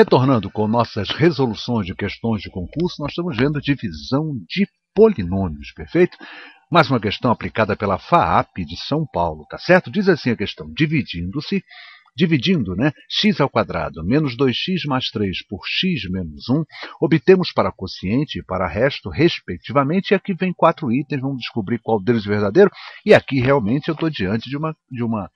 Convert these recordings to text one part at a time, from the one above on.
Retornando com nossas resoluções de questões de concurso, nós estamos vendo divisão de polinômios, perfeito? Mais uma questão aplicada pela FAAP de São Paulo, tá certo? Diz assim a questão, dividindo-se, dividindo né, x ao quadrado menos 2x mais 3 por x menos 1, obtemos para quociente e para resto, respectivamente, e aqui vem quatro itens, vamos descobrir qual deles é verdadeiro, e aqui realmente eu estou diante de uma, de uma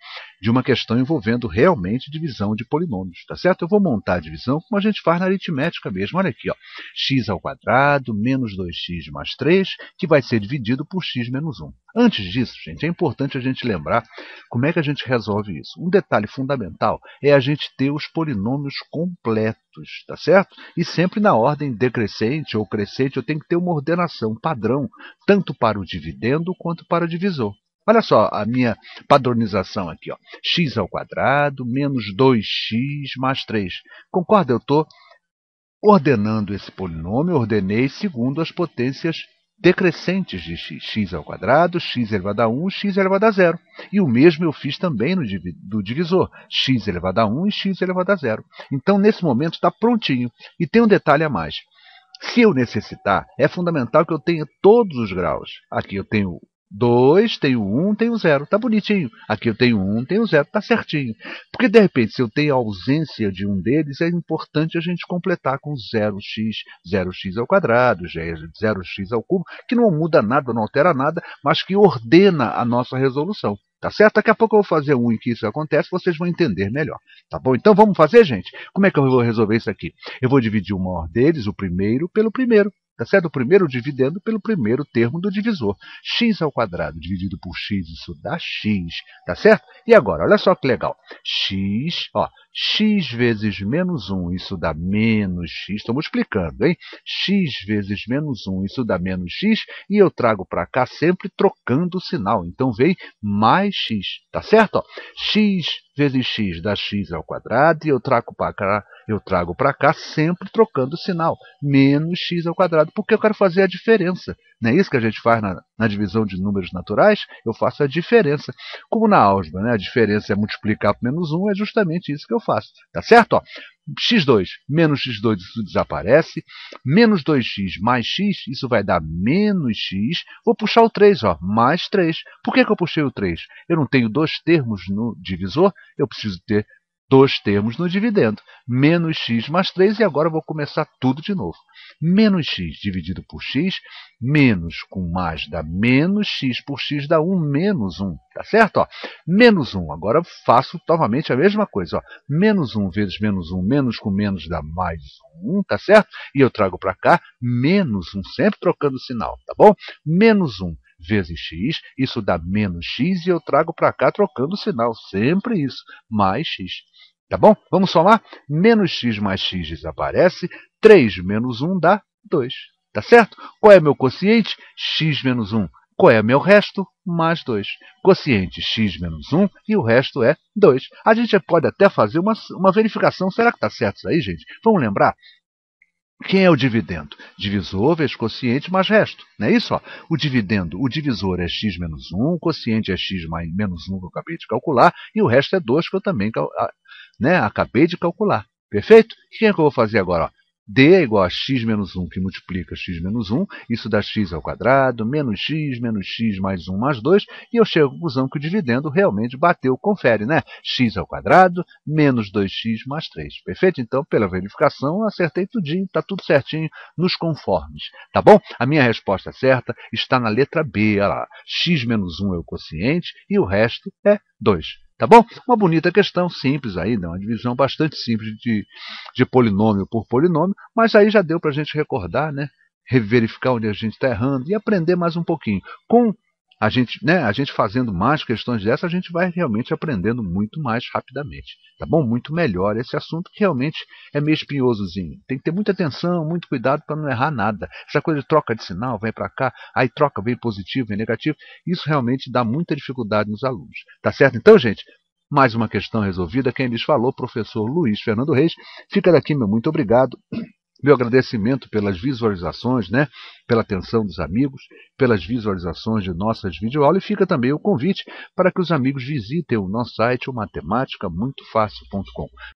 de uma questão envolvendo realmente divisão de polinômios, tá certo? Eu vou montar a divisão como a gente faz na aritmética mesmo. Olha aqui, ó, x ao quadrado menos 2x mais 3, que vai ser dividido por x menos 1. Antes disso, gente, é importante a gente lembrar como é que a gente resolve isso. Um detalhe fundamental é a gente ter os polinômios completos, tá certo? E sempre na ordem decrescente ou crescente, eu tenho que ter uma ordenação padrão, tanto para o dividendo quanto para o divisor. Olha só a minha padronização aqui. Ó. x ao quadrado menos 2x mais 3. Concorda? Eu estou ordenando esse polinômio, ordenei segundo as potências decrescentes de x. x ao quadrado, x elevado a 1, x elevado a zero. E o mesmo eu fiz também no do divisor, x elevado a 1 e x elevado a zero. Então, nesse momento, está prontinho. E tem um detalhe a mais. Se eu necessitar, é fundamental que eu tenha todos os graus. Aqui eu tenho 2, tenho 1, um, tenho 0. Está bonitinho. Aqui eu tenho 1, um, tenho 0. Está certinho. Porque, de repente, se eu tenho a ausência de um deles, é importante a gente completar com 0x, 0x ao quadrado, 0x ao cubo, que não muda nada, não altera nada, mas que ordena a nossa resolução. Tá certo? Daqui a pouco eu vou fazer um em que isso acontece, vocês vão entender melhor. Tá bom? Então vamos fazer, gente? Como é que eu vou resolver isso aqui? Eu vou dividir o maior deles, o primeiro, pelo primeiro tá certo? O primeiro dividendo pelo primeiro termo do divisor. x ao quadrado dividido por x, isso dá x, tá certo? E agora, olha só que legal. x, ó, x vezes menos 1, isso dá menos x. Estou multiplicando, hein? x vezes menos 1, isso dá menos x. E eu trago para cá sempre trocando o sinal. Então, vem mais x, tá certo? Ó, x vezes x dá x ao quadrado. E eu trago para cá eu trago para cá sempre trocando o sinal, menos x ao quadrado, porque eu quero fazer a diferença. Não é isso que a gente faz na, na divisão de números naturais? Eu faço a diferença. Como na álgebra, né? a diferença é multiplicar por menos 1, é justamente isso que eu faço. Tá certo? Ó, x2 menos x2, isso desaparece. Menos 2x mais x, isso vai dar menos x. Vou puxar o 3, ó, mais 3. Por que, que eu puxei o 3? Eu não tenho dois termos no divisor, eu preciso ter 2 termos no dividendo, menos x mais 3, e agora vou começar tudo de novo. Menos x dividido por x, menos com mais dá menos x por x dá 1 menos 1, tá certo? Ó, menos 1, agora faço novamente a mesma coisa. Ó, menos 1 vezes menos 1, menos com menos dá mais 1, tá certo? E eu trago para cá menos 1, sempre trocando sinal, tá bom? Menos 1 vezes x, isso dá menos x e eu trago para cá trocando o sinal, sempre isso, mais x. Tá bom? Vamos somar? Menos x mais x desaparece, 3 menos 1 dá 2. Tá certo? Qual é meu quociente? x menos 1. Qual é meu resto? Mais 2. Quociente x menos 1 e o resto é 2. A gente pode até fazer uma, uma verificação. Será que está certo isso aí, gente? Vamos lembrar? Quem é o dividendo? Divisor vezes quociente mais resto. Não é isso? Ó? O dividendo, o divisor é x menos 1, o quociente é x mais menos 1 que eu acabei de calcular, e o resto é 2 que eu também né, acabei de calcular. Perfeito? O que é que eu vou fazer agora? Ó? d é igual a x menos 1 que multiplica x menos 1, isso dá x ao quadrado, menos x, menos x mais 1 mais 2, e eu chego à conclusão que o dividendo realmente bateu, confere, né? x ao quadrado menos 2x mais 3. Perfeito? Então, pela verificação, eu acertei tudinho, está tudo certinho, nos conformes, tá bom? A minha resposta certa está na letra B, olha lá, x menos 1 é o quociente e o resto é 2. Tá bom? Uma bonita questão, simples ainda, né? uma divisão bastante simples de, de polinômio por polinômio, mas aí já deu para a gente recordar, né? reverificar onde a gente está errando e aprender mais um pouquinho. Com a gente, né, a gente fazendo mais questões dessa, a gente vai realmente aprendendo muito mais rapidamente, tá bom? Muito melhor esse assunto que realmente é meio espinhosozinho. Tem que ter muita atenção, muito cuidado para não errar nada. Essa coisa de troca de sinal, vem para cá, aí troca, vem positivo, vem negativo, isso realmente dá muita dificuldade nos alunos, tá certo? Então, gente, mais uma questão resolvida. Quem lhes falou, professor Luiz Fernando Reis. Fica daqui, meu muito obrigado. Meu agradecimento pelas visualizações, né? pela atenção dos amigos, pelas visualizações de nossas videoaulas e fica também o convite para que os amigos visitem o nosso site, o matemática muito fácil.com.